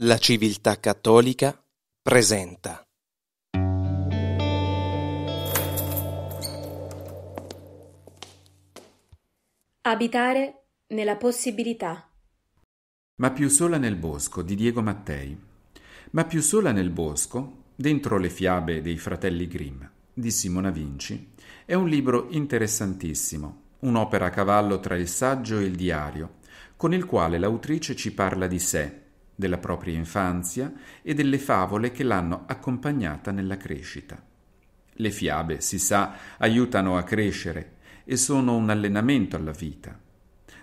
La civiltà cattolica presenta Abitare nella possibilità. Ma più sola nel bosco di Diego Mattei. Ma più sola nel bosco, dentro le fiabe dei fratelli Grimm di Simona Vinci, è un libro interessantissimo, un'opera a cavallo tra il saggio e il diario, con il quale l'autrice ci parla di sé, della propria infanzia e delle favole che l'hanno accompagnata nella crescita. Le fiabe, si sa, aiutano a crescere e sono un allenamento alla vita.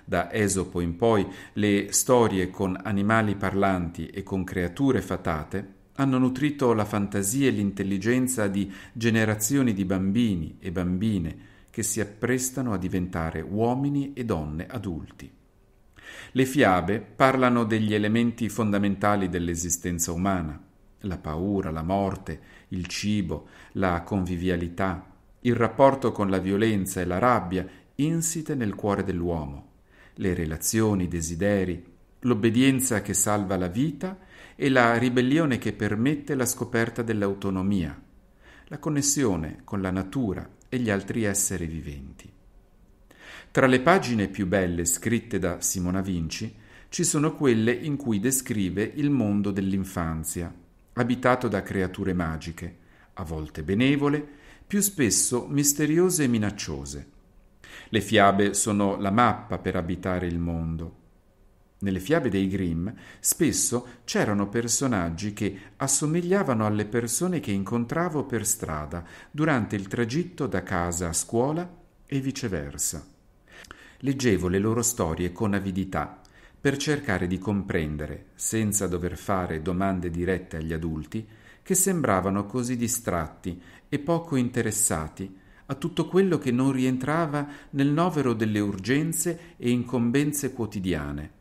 Da Esopo in poi le storie con animali parlanti e con creature fatate hanno nutrito la fantasia e l'intelligenza di generazioni di bambini e bambine che si apprestano a diventare uomini e donne adulti. Le fiabe parlano degli elementi fondamentali dell'esistenza umana, la paura, la morte, il cibo, la convivialità, il rapporto con la violenza e la rabbia insite nel cuore dell'uomo, le relazioni, i desideri, l'obbedienza che salva la vita e la ribellione che permette la scoperta dell'autonomia, la connessione con la natura e gli altri esseri viventi. Tra le pagine più belle scritte da Simona Vinci ci sono quelle in cui descrive il mondo dell'infanzia, abitato da creature magiche, a volte benevole, più spesso misteriose e minacciose. Le fiabe sono la mappa per abitare il mondo. Nelle fiabe dei Grimm spesso c'erano personaggi che assomigliavano alle persone che incontravo per strada durante il tragitto da casa a scuola e viceversa leggevo le loro storie con avidità, per cercare di comprendere, senza dover fare domande dirette agli adulti, che sembravano così distratti e poco interessati a tutto quello che non rientrava nel novero delle urgenze e incombenze quotidiane.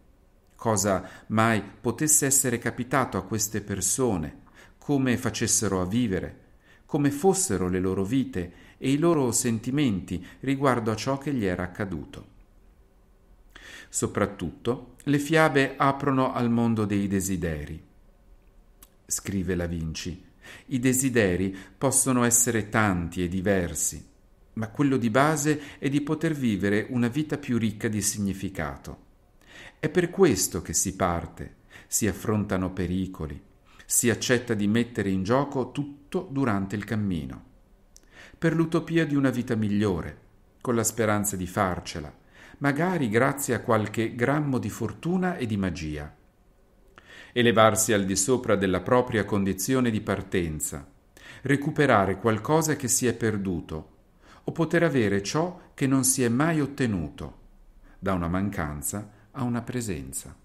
Cosa mai potesse essere capitato a queste persone, come facessero a vivere, come fossero le loro vite e i loro sentimenti riguardo a ciò che gli era accaduto. Soprattutto, le fiabe aprono al mondo dei desideri. Scrive la Vinci, i desideri possono essere tanti e diversi, ma quello di base è di poter vivere una vita più ricca di significato. È per questo che si parte, si affrontano pericoli, si accetta di mettere in gioco tutto durante il cammino. Per l'utopia di una vita migliore, con la speranza di farcela, magari grazie a qualche grammo di fortuna e di magia. Elevarsi al di sopra della propria condizione di partenza, recuperare qualcosa che si è perduto, o poter avere ciò che non si è mai ottenuto, da una mancanza a una presenza.